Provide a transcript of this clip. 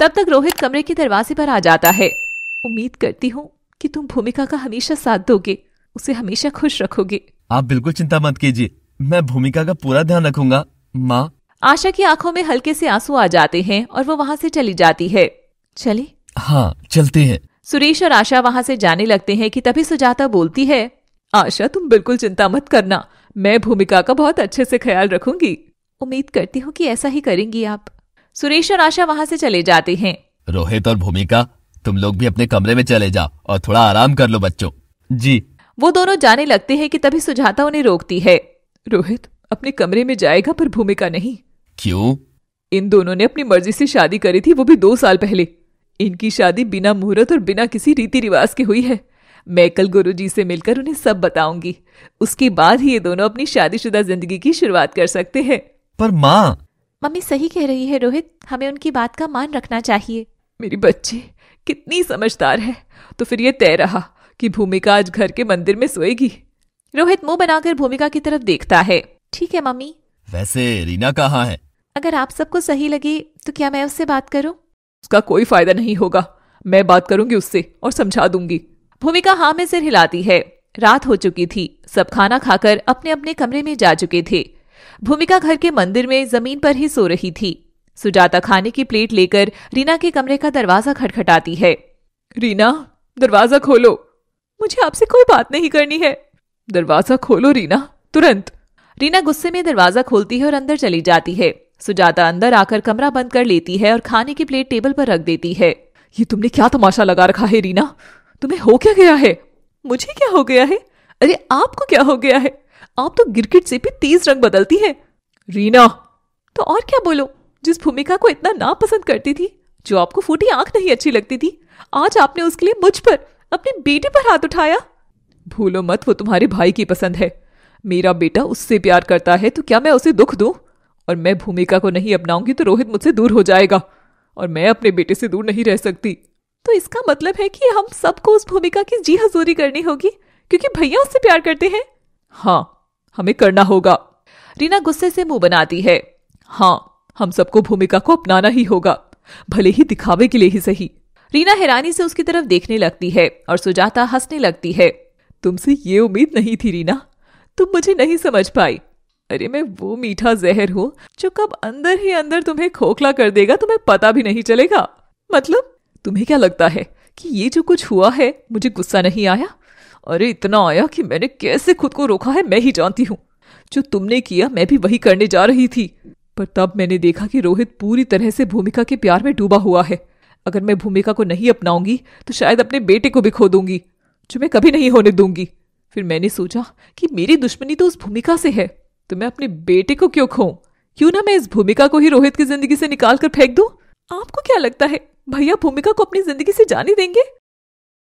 तब तक रोहित कमरे के दरवाजे पर आ जाता है उम्मीद करती हूँ कि तुम भूमिका का हमेशा साथ दोगे उसे हमेशा खुश रखोगे आप बिल्कुल चिंता मत कीजिए मैं भूमिका का पूरा ध्यान रखूंगा माँ आशा की आंखों में हल्के से आंसू आ जाते हैं और वो वहाँ से चली जाती है चले हाँ चलते हैं सुरेश और आशा वहाँ से जाने लगते हैं कि तभी सुजाता बोलती है आशा तुम बिल्कुल चिंता मत करना मैं भूमिका का बहुत अच्छे से ख्याल रखूंगी उम्मीद करती हूँ कि ऐसा ही करेंगी आप सुरेश और आशा वहाँ से चले जाते हैं रोहित और भूमिका तुम लोग भी अपने कमरे में चले जाओ और थोड़ा आराम कर लो बच्चों जी वो दोनों जाने लगते हैं कि तभी सुझाता उन्हें रोकती है रोहित अपने कमरे में जाएगा पर भूमिका नहीं क्यों इन दोनों ने अपनी मर्जी से शादी करी थी वो भी दो साल पहले इनकी शादी बिना मुहूर्त और बिना किसी रीति रिवाज के हुई है मैं कल गुरु जी से मिलकर उन्हें सब बताऊंगी उसके बाद ही ये दोनों अपनी शादीशुदा जिंदगी की शुरुआत कर सकते हैं पर माँ मम्मी सही कह रही है रोहित हमें उनकी बात का मान रखना चाहिए मेरी बच्ची कितनी समझदार है तो फिर ये तय रहा कि भूमिका आज घर के मंदिर में सोएगी रोहित मुंह बनाकर भूमिका की तरफ देखता है ठीक है मम्मी वैसे रीना कहाँ है अगर आप सबको सही लगे तो क्या मैं उससे बात करूं उसका कोई फायदा नहीं होगा मैं बात करूंगी उससे और समझा दूंगी भूमिका हाँ में सिर हिलाती है रात हो चुकी थी सब खाना खाकर अपने अपने कमरे में जा चुके थे भूमिका घर के मंदिर में जमीन पर ही सो रही थी सुजाता खाने की प्लेट लेकर रीना के कमरे का दरवाजा खटखटाती है रीना दरवाजा खोलो मुझे आपसे कोई बात नहीं करनी है दरवाजा खोलो रीना तुरंत रीना गुस्से में दरवाजा खोलती है और अंदर चली जाती है सुजाता अंदर आकर कमरा बंद कर लेती है और खाने की प्लेट टेबल पर रख देती है ये तुमने क्या तमाशा लगा रखा है रीना तुम्हें हो क्या गया है मुझे क्या हो गया है अरे आपको क्या हो गया है आप तो गिरगिट से भी तेज रंग बदलती हैं रीना तो और क्या बोलो जिस भूमिका को इतना पसंद करती थी जो आपको फूटी आंख नहीं अच्छी लगती थी आज आपने उसके लिए मुझ पर अपने बेटे पर हाथ उठाया भूलो मत वो तुम्हारे भाई की पसंद है मेरा बेटा उससे प्यार करता है तो क्या मैं उसे दुख दूं और मैं भूमिका को नहीं अपनाऊंगी तो रोहित मुझसे दूर हो जाएगा और मैं अपने बेटे से दूर नहीं रह सकती तो इसका मतलब है कि हम सबको उस भूमिका की जी हजूरी करनी होगी क्योंकि भैया उससे प्यार करते हैं हाँ हमें करना होगा रीना गुस्से से मुंह बनाती है हाँ हम सबको भूमिका को अपनाना ही होगा भले ही दिखावे के लिए ही सही रीना हैरानी से उसकी तरफ देखने लगती है और सुजाता हंसने लगती है तुमसे ये उम्मीद नहीं थी रीना तुम मुझे नहीं समझ पाई अरे मैं वो मीठा जहर हूँ जो कब अंदर ही अंदर तुम्हें खोखला कर देगा तुम्हें पता भी नहीं चलेगा मतलब तुम्हें क्या लगता है कि ये जो कुछ हुआ है मुझे गुस्सा नहीं आया अरे इतना आया कि मैंने कैसे खुद को रोका है मैं ही जानती हूँ जो तुमने किया मैं भी वही करने जा रही थी पर तब मैंने देखा कि रोहित पूरी तरह से भूमिका के प्यार में डूबा हुआ है अगर मैं भूमिका को नहीं अपनाऊंगी तो शायद अपने बेटे को भी खो दूंगी जो मैं कभी नहीं होने दूंगी फिर मैंने सोचा कि मेरी दुश्मनी तो उस भूमिका से है तो मैं अपने बेटे को क्यों खो क्यों ना मैं इस भूमिका को ही रोहित की जिंदगी से निकाल कर फेंक दू आपको क्या लगता है भैया भूमिका को अपनी जिंदगी से जाने देंगे